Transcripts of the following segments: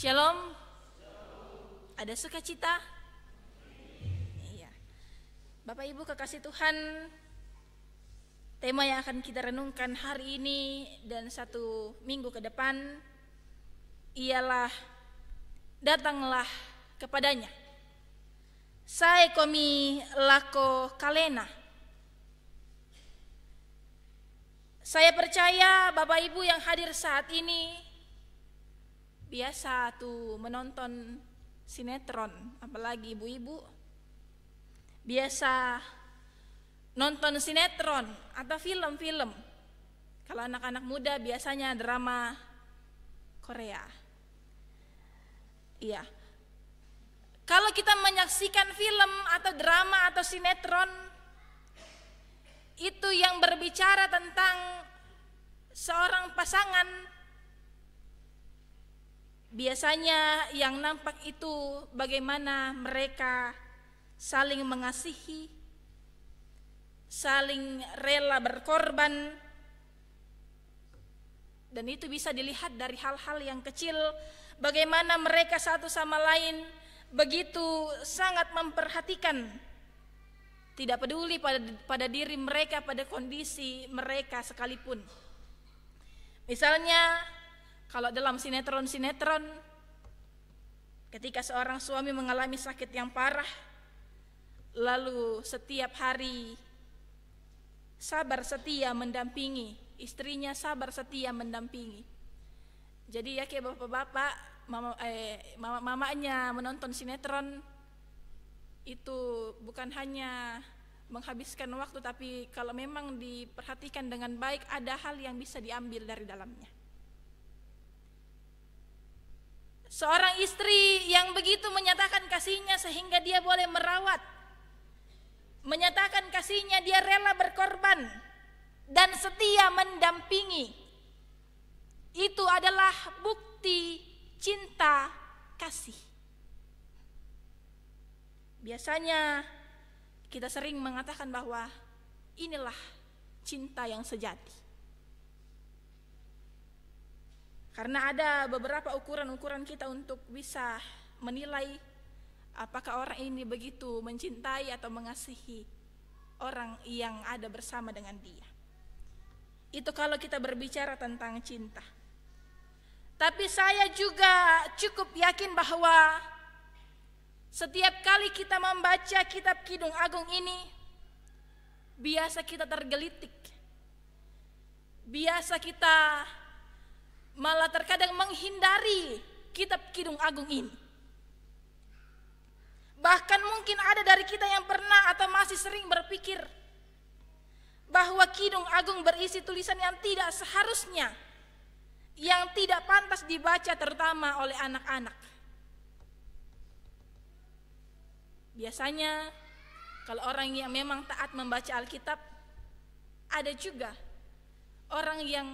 Shalom. Ada sukacita? Iya. Bapak Ibu kekasih Tuhan, tema yang akan kita renungkan hari ini dan satu minggu ke depan ialah datanglah kepadanya. Saya komi lako kalena. Saya percaya Bapak Ibu yang hadir saat ini biasa tuh menonton sinetron, apalagi ibu-ibu biasa nonton sinetron atau film-film. Kalau anak-anak muda biasanya drama Korea. Iya. Kalau kita menyaksikan film atau drama atau sinetron itu yang berbicara tentang seorang pasangan Biasanya yang nampak itu bagaimana mereka saling mengasihi, saling rela berkorban, dan itu bisa dilihat dari hal-hal yang kecil, bagaimana mereka satu sama lain begitu sangat memperhatikan, tidak peduli pada, pada diri mereka, pada kondisi mereka sekalipun. Misalnya, kalau dalam sinetron-sinetron, ketika seorang suami mengalami sakit yang parah, lalu setiap hari sabar setia mendampingi, istrinya sabar setia mendampingi. Jadi ya kayak bapak-bapak, mama, eh, mamanya menonton sinetron itu bukan hanya menghabiskan waktu, tapi kalau memang diperhatikan dengan baik, ada hal yang bisa diambil dari dalamnya. Seorang istri yang begitu menyatakan kasihnya sehingga dia boleh merawat. Menyatakan kasihnya dia rela berkorban dan setia mendampingi. Itu adalah bukti cinta kasih. Biasanya kita sering mengatakan bahwa inilah cinta yang sejati. Karena ada beberapa ukuran-ukuran kita untuk bisa menilai apakah orang ini begitu mencintai atau mengasihi orang yang ada bersama dengan dia. Itu kalau kita berbicara tentang cinta. Tapi saya juga cukup yakin bahwa setiap kali kita membaca kitab Kidung Agung ini, biasa kita tergelitik. Biasa kita malah terkadang menghindari kitab Kidung Agung ini. Bahkan mungkin ada dari kita yang pernah atau masih sering berpikir bahwa Kidung Agung berisi tulisan yang tidak seharusnya, yang tidak pantas dibaca terutama oleh anak-anak. Biasanya kalau orang yang memang taat membaca Alkitab, ada juga orang yang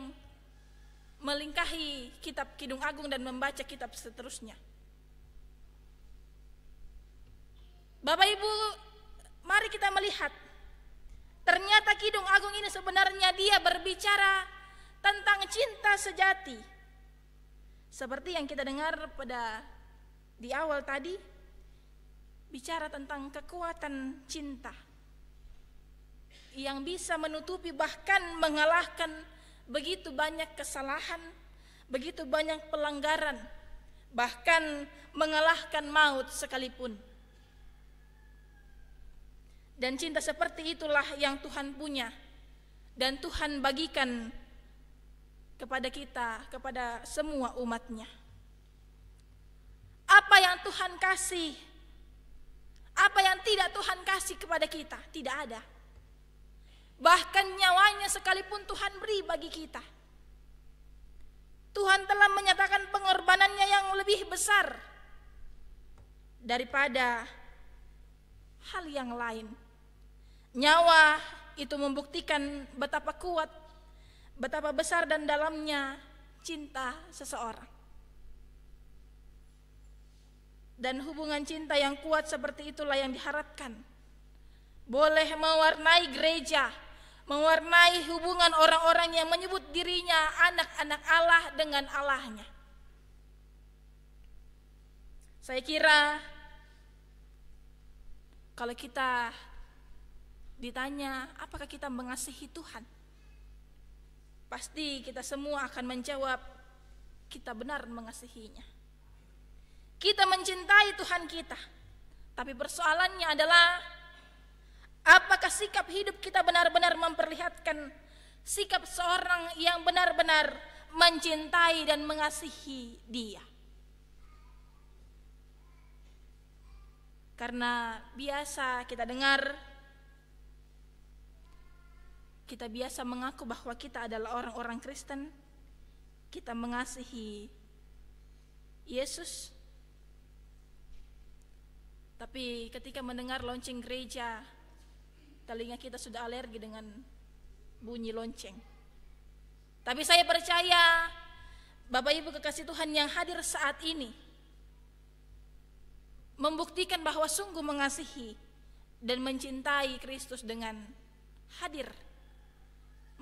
melingkahi kitab Kidung Agung dan membaca kitab seterusnya. Bapak Ibu, mari kita melihat. Ternyata Kidung Agung ini sebenarnya dia berbicara tentang cinta sejati. Seperti yang kita dengar pada di awal tadi, bicara tentang kekuatan cinta yang bisa menutupi bahkan mengalahkan begitu banyak kesalahan, begitu banyak pelanggaran, bahkan mengalahkan maut sekalipun. Dan cinta seperti itulah yang Tuhan punya dan Tuhan bagikan kepada kita, kepada semua umatnya. Apa yang Tuhan kasih, apa yang tidak Tuhan kasih kepada kita, tidak ada. Bahkan nyawanya sekalipun Tuhan beri bagi kita. Tuhan telah menyatakan pengorbanannya yang lebih besar daripada hal yang lain. Nyawa itu membuktikan betapa kuat, betapa besar dan dalamnya cinta seseorang. Dan hubungan cinta yang kuat seperti itulah yang diharapkan. Boleh mewarnai gereja, mewarnai hubungan orang-orang yang menyebut dirinya anak-anak Allah dengan Allahnya. Saya kira kalau kita ditanya apakah kita mengasihi Tuhan, pasti kita semua akan menjawab kita benar mengasihinya. Kita mencintai Tuhan kita. Tapi persoalannya adalah Apakah sikap hidup kita benar-benar memperlihatkan sikap seorang yang benar-benar mencintai dan mengasihi Dia? Karena biasa kita dengar, kita biasa mengaku bahwa kita adalah orang-orang Kristen, kita mengasihi Yesus. Tapi ketika mendengar launching gereja, telinga kita sudah alergi dengan bunyi lonceng. Tapi saya percaya Bapak Ibu kekasih Tuhan yang hadir saat ini membuktikan bahwa sungguh mengasihi dan mencintai Kristus dengan hadir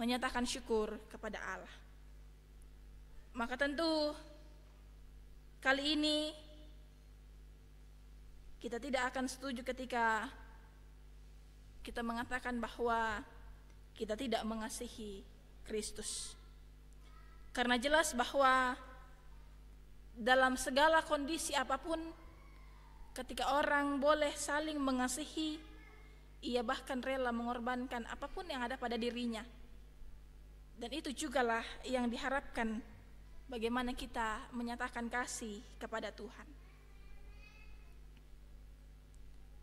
menyatakan syukur kepada Allah. Maka tentu kali ini kita tidak akan setuju ketika kita mengatakan bahwa kita tidak mengasihi Kristus. Karena jelas bahwa dalam segala kondisi apapun, ketika orang boleh saling mengasihi, ia bahkan rela mengorbankan apapun yang ada pada dirinya. Dan itu jugalah yang diharapkan bagaimana kita menyatakan kasih kepada Tuhan.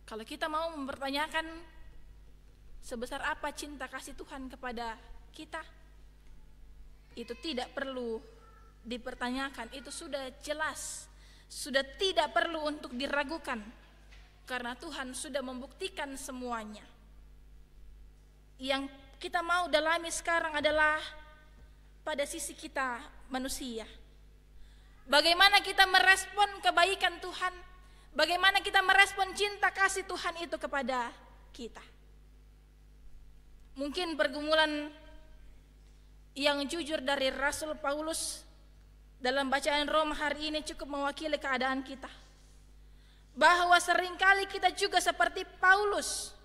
Kalau kita mau mempertanyakan Sebesar apa cinta kasih Tuhan kepada kita? Itu tidak perlu dipertanyakan, itu sudah jelas, sudah tidak perlu untuk diragukan karena Tuhan sudah membuktikan semuanya. Yang kita mau dalami sekarang adalah pada sisi kita manusia. Bagaimana kita merespon kebaikan Tuhan? Bagaimana kita merespon cinta kasih Tuhan itu kepada kita? Mungkin pergumulan yang jujur dari Rasul Paulus dalam bacaan Roma hari ini cukup mewakili keadaan kita. Bahwa seringkali kita juga seperti Paulus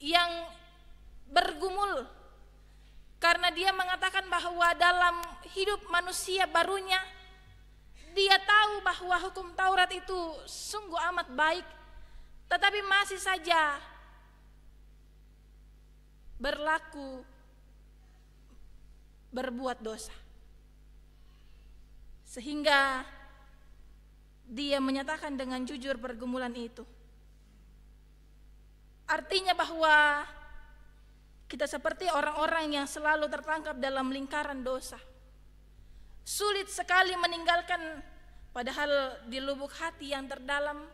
yang bergumul karena dia mengatakan bahwa dalam hidup manusia barunya dia tahu bahwa hukum Taurat itu sungguh amat baik tetapi masih saja berlaku berbuat dosa. Sehingga dia menyatakan dengan jujur pergumulan itu. Artinya bahwa kita seperti orang-orang yang selalu tertangkap dalam lingkaran dosa. Sulit sekali meninggalkan padahal di lubuk hati yang terdalam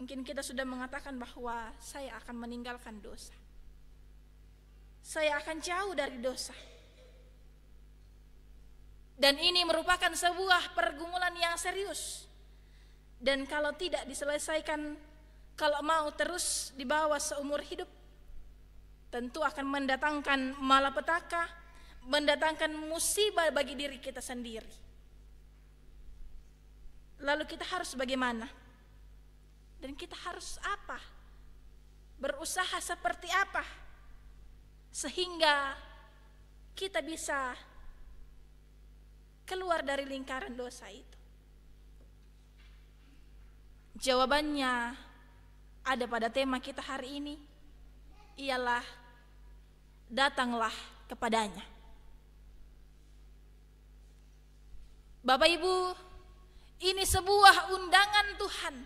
mungkin kita sudah mengatakan bahwa saya akan meninggalkan dosa. Saya akan jauh dari dosa. Dan ini merupakan sebuah pergumulan yang serius. Dan kalau tidak diselesaikan, kalau mau terus dibawa seumur hidup, tentu akan mendatangkan malapetaka, mendatangkan musibah bagi diri kita sendiri. Lalu kita harus bagaimana? Dan kita harus apa? Berusaha seperti apa? Sehingga kita bisa keluar dari lingkaran dosa itu. Jawabannya ada pada tema kita hari ini ialah datanglah kepadanya. Bapak Ibu, ini sebuah undangan Tuhan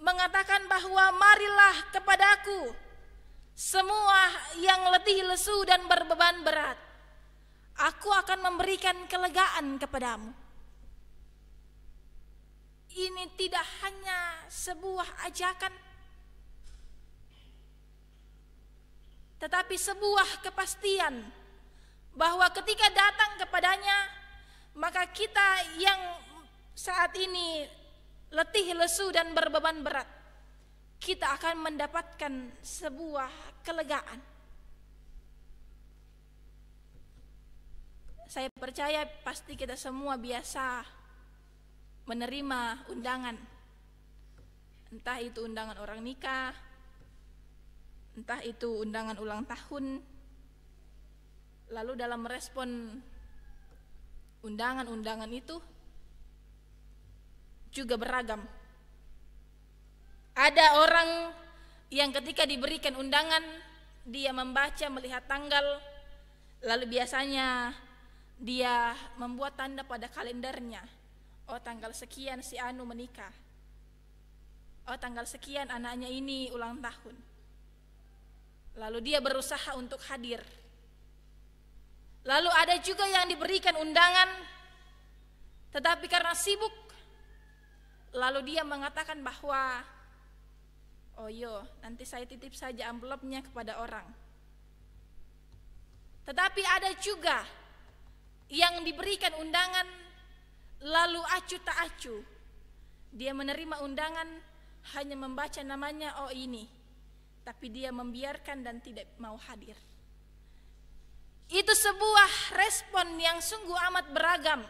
mengatakan bahwa marilah kepadaku semua yang letih lesu dan berbeban berat. Aku akan memberikan kelegaan kepadamu. Ini tidak hanya sebuah ajakan, tetapi sebuah kepastian bahwa ketika datang kepadanya, maka kita yang saat ini letih, lesu dan berbeban berat, kita akan mendapatkan sebuah kelegaan. Saya percaya pasti kita semua biasa menerima undangan. Entah itu undangan orang nikah, entah itu undangan ulang tahun. Lalu dalam respon undangan-undangan itu juga beragam. Ada orang yang ketika diberikan undangan dia membaca melihat tanggal lalu biasanya dia membuat tanda pada kalendernya. Oh tanggal sekian si Anu menikah. Oh tanggal sekian anaknya ini ulang tahun. Lalu dia berusaha untuk hadir. Lalu ada juga yang diberikan undangan tetapi karena sibuk Lalu dia mengatakan bahwa Oh yo, nanti saya titip saja amplopnya kepada orang. Tetapi ada juga yang diberikan undangan lalu acu tak acu. Dia menerima undangan hanya membaca namanya oh ini. Tapi dia membiarkan dan tidak mau hadir. Itu sebuah respon yang sungguh amat beragam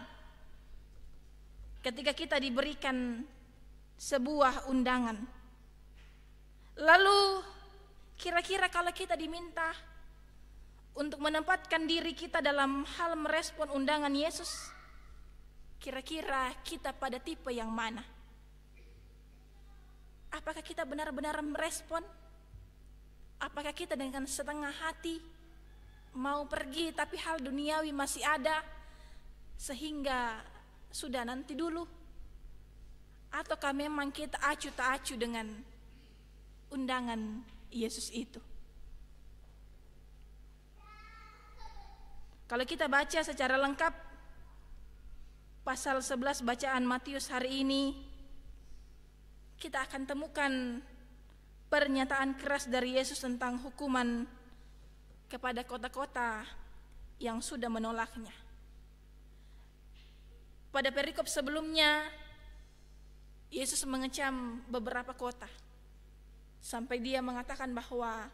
ketika kita diberikan sebuah undangan. Lalu kira-kira kalau kita diminta untuk menempatkan diri kita dalam hal merespon undangan Yesus, kira-kira kita pada tipe yang mana? Apakah kita benar-benar merespon? Apakah kita dengan setengah hati mau pergi tapi hal duniawi masih ada sehingga sudah nanti dulu. Atau memang kita acu tak acu dengan undangan Yesus itu. Kalau kita baca secara lengkap pasal 11 bacaan Matius hari ini kita akan temukan pernyataan keras dari Yesus tentang hukuman kepada kota-kota yang sudah menolaknya. Pada perikop sebelumnya, Yesus mengecam beberapa kota. Sampai dia mengatakan bahwa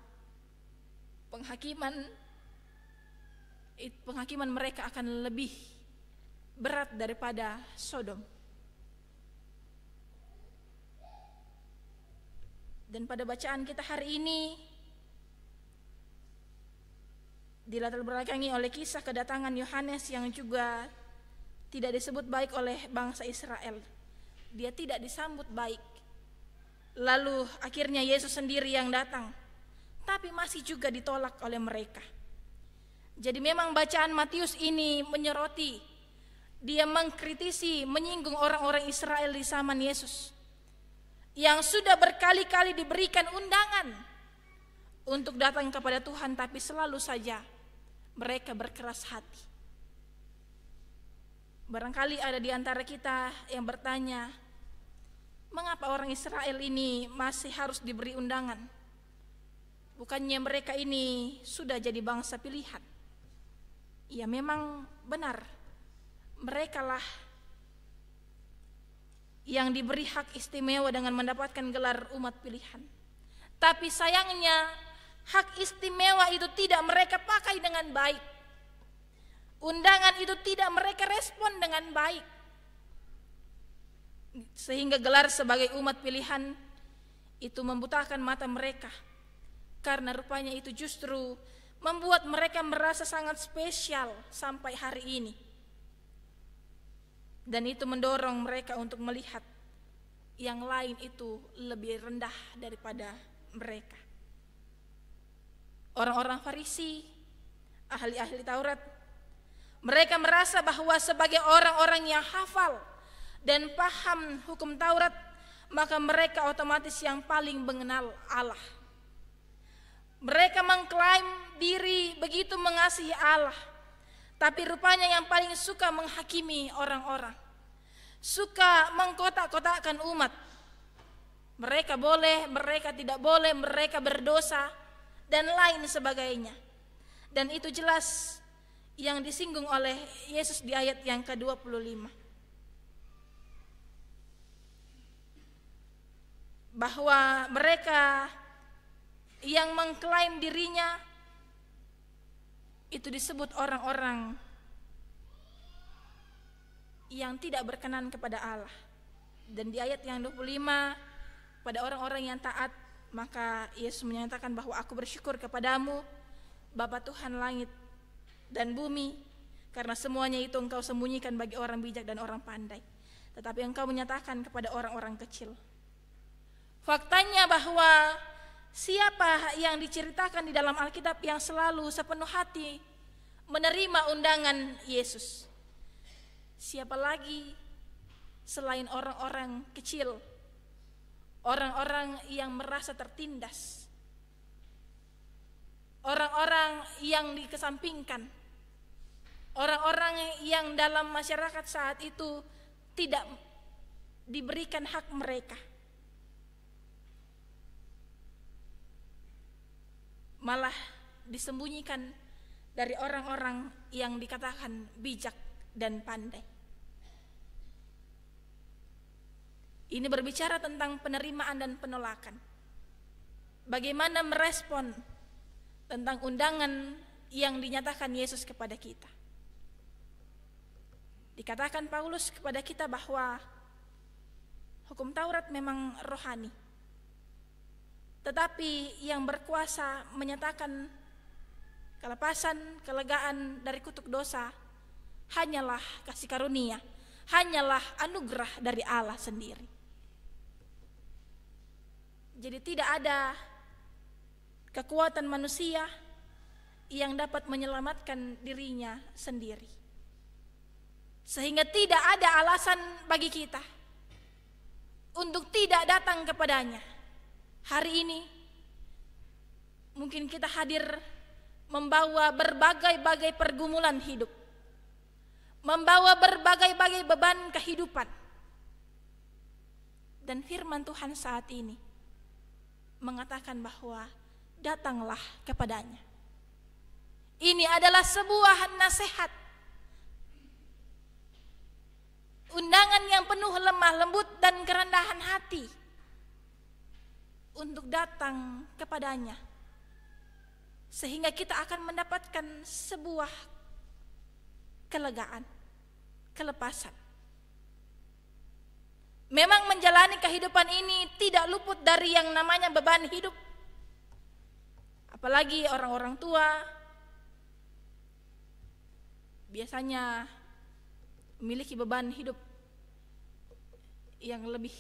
penghakiman penghakiman mereka akan lebih berat daripada Sodom. Dan pada bacaan kita hari ini dilatar belakangi oleh kisah kedatangan Yohanes yang juga tidak disebut baik oleh bangsa Israel. Dia tidak disambut baik. Lalu akhirnya Yesus sendiri yang datang, tapi masih juga ditolak oleh mereka. Jadi memang bacaan Matius ini menyeroti, dia mengkritisi, menyinggung orang-orang Israel di zaman Yesus. Yang sudah berkali-kali diberikan undangan untuk datang kepada Tuhan tapi selalu saja mereka berkeras hati. Barangkali ada di antara kita yang bertanya, mengapa orang Israel ini masih harus diberi undangan? Bukannya mereka ini sudah jadi bangsa pilihan? Ya memang benar, merekalah yang diberi hak istimewa dengan mendapatkan gelar umat pilihan. Tapi sayangnya hak istimewa itu tidak mereka pakai dengan baik Undangan itu tidak mereka respon dengan baik. Sehingga gelar sebagai umat pilihan itu membutakan mata mereka. Karena rupanya itu justru membuat mereka merasa sangat spesial sampai hari ini. Dan itu mendorong mereka untuk melihat yang lain itu lebih rendah daripada mereka. Orang-orang Farisi, ahli-ahli Taurat mereka merasa bahwa sebagai orang-orang yang hafal dan paham hukum Taurat, maka mereka otomatis yang paling mengenal Allah. Mereka mengklaim diri begitu mengasihi Allah, tapi rupanya yang paling suka menghakimi orang-orang, suka mengkotak-kotakkan umat. Mereka boleh, mereka tidak boleh, mereka berdosa, dan lain sebagainya. Dan itu jelas yang disinggung oleh Yesus di ayat yang ke-25 bahwa mereka yang mengklaim dirinya itu disebut orang-orang yang tidak berkenan kepada Allah dan di ayat yang 25 pada orang-orang yang taat maka Yesus menyatakan bahwa aku bersyukur kepadamu Bapa Tuhan langit dan bumi, karena semuanya itu engkau sembunyikan bagi orang bijak dan orang pandai, tetapi engkau menyatakan kepada orang-orang kecil. Faktanya bahwa siapa yang diceritakan di dalam Alkitab yang selalu sepenuh hati menerima undangan Yesus? Siapa lagi selain orang-orang kecil, orang-orang yang merasa tertindas, orang-orang yang dikesampingkan, orang-orang yang dalam masyarakat saat itu tidak diberikan hak mereka. Malah disembunyikan dari orang-orang yang dikatakan bijak dan pandai. Ini berbicara tentang penerimaan dan penolakan. Bagaimana merespon tentang undangan yang dinyatakan Yesus kepada kita. Dikatakan Paulus kepada kita bahwa hukum Taurat memang rohani. Tetapi yang berkuasa menyatakan kelepasan, kelegaan dari kutuk dosa hanyalah kasih karunia, hanyalah anugerah dari Allah sendiri. Jadi tidak ada kekuatan manusia yang dapat menyelamatkan dirinya sendiri. Sehingga tidak ada alasan bagi kita untuk tidak datang kepadanya. Hari ini mungkin kita hadir membawa berbagai-bagai pergumulan hidup, membawa berbagai-bagai beban kehidupan. Dan firman Tuhan saat ini mengatakan bahwa datanglah kepadanya. Ini adalah sebuah nasihat. Undangan yang penuh lemah lembut dan kerendahan hati untuk datang kepadanya. Sehingga kita akan mendapatkan sebuah kelegaan, kelepasan. Memang menjalani kehidupan ini tidak luput dari yang namanya beban hidup apalagi orang-orang tua biasanya memiliki beban hidup yang lebih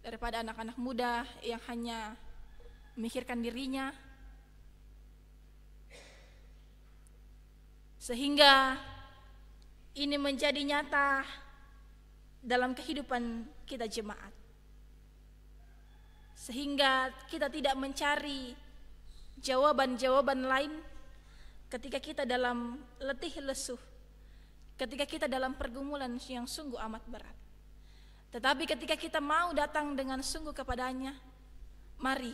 daripada anak-anak muda yang hanya memikirkan dirinya sehingga ini menjadi nyata dalam kehidupan kita jemaat sehingga kita tidak mencari jawaban-jawaban lain ketika kita dalam letih lesu, ketika kita dalam pergumulan yang sungguh amat berat. Tetapi ketika kita mau datang dengan sungguh kepadanya, mari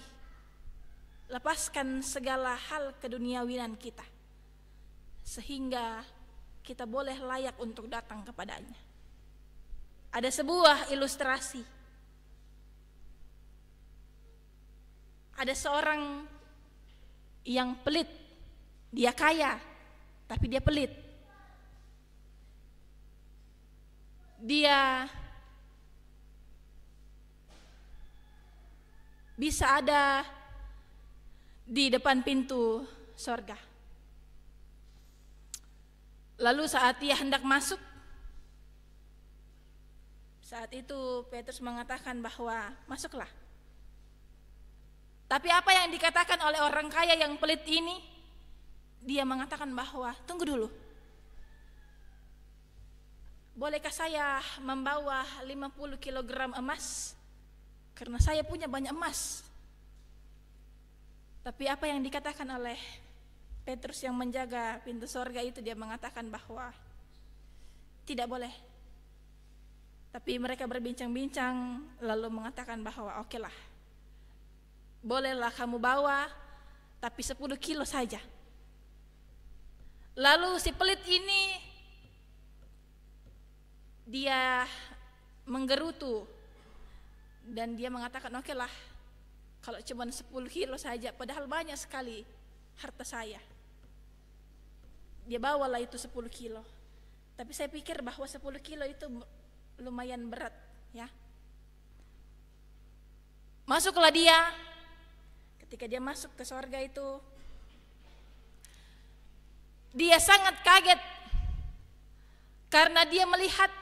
lepaskan segala hal keduniawian kita sehingga kita boleh layak untuk datang kepadanya. Ada sebuah ilustrasi. Ada seorang yang pelit. Dia kaya, tapi dia pelit. Dia bisa ada di depan pintu sorga. Lalu saat ia hendak masuk, saat itu Petrus mengatakan bahwa masuklah. Tapi apa yang dikatakan oleh orang kaya yang pelit ini? Dia mengatakan bahwa, tunggu dulu. Bolehkah saya membawa 50 kg emas? Karena saya punya banyak emas. Tapi apa yang dikatakan oleh Petrus yang menjaga pintu sorga itu dia mengatakan bahwa tidak boleh. Tapi mereka berbincang-bincang lalu mengatakan bahwa oke okay lah bolehlah kamu bawa, tapi 10 kilo saja. Lalu si pelit ini dia menggerutu dan dia mengatakan oke lah kalau cuma 10 kilo saja padahal banyak sekali harta saya dia bawalah itu 10 kilo tapi saya pikir bahwa 10 kilo itu lumayan berat ya masuklah dia ketika dia masuk ke surga itu dia sangat kaget karena dia melihat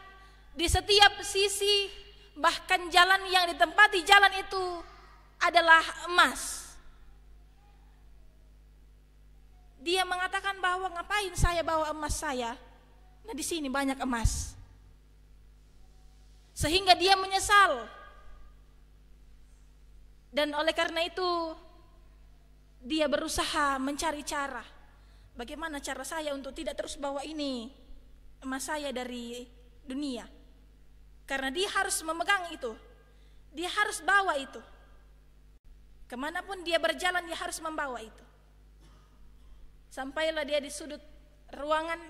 di setiap sisi bahkan jalan yang ditempati jalan itu adalah emas. Dia mengatakan bahwa ngapain saya bawa emas saya? Nah di sini banyak emas. Sehingga dia menyesal. Dan oleh karena itu dia berusaha mencari cara. Bagaimana cara saya untuk tidak terus bawa ini emas saya dari dunia? Karena dia harus memegang itu. Dia harus bawa itu. Kemanapun dia berjalan dia harus membawa itu. Sampailah dia di sudut ruangan.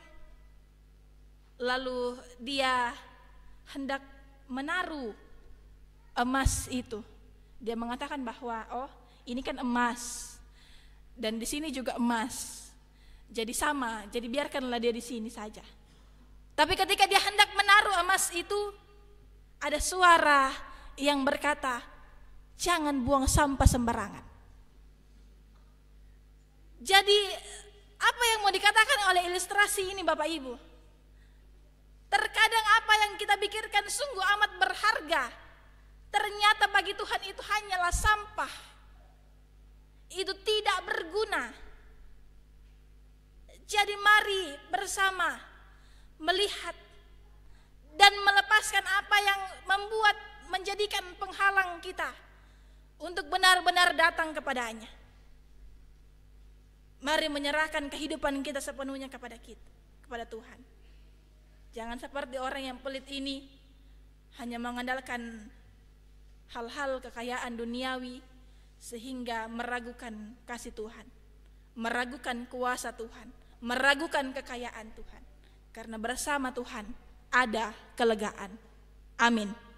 Lalu dia hendak menaruh emas itu. Dia mengatakan bahwa, oh ini kan emas dan di sini juga emas. Jadi sama, jadi biarkanlah dia di sini saja. Tapi ketika dia hendak menaruh emas itu, ada suara yang berkata, "Jangan buang sampah sembarangan." Jadi, apa yang mau dikatakan oleh ilustrasi ini, Bapak Ibu? Terkadang apa yang kita pikirkan sungguh amat berharga. Ternyata bagi Tuhan itu hanyalah sampah jadi mari bersama melihat dan melepaskan apa yang membuat menjadikan penghalang kita untuk benar-benar datang kepadanya. Mari menyerahkan kehidupan kita sepenuhnya kepada kita, kepada Tuhan. Jangan seperti orang yang pelit ini hanya mengandalkan hal-hal kekayaan duniawi sehingga meragukan kasih Tuhan meragukan kuasa Tuhan, meragukan kekayaan Tuhan. Karena bersama Tuhan ada kelegaan. Amin.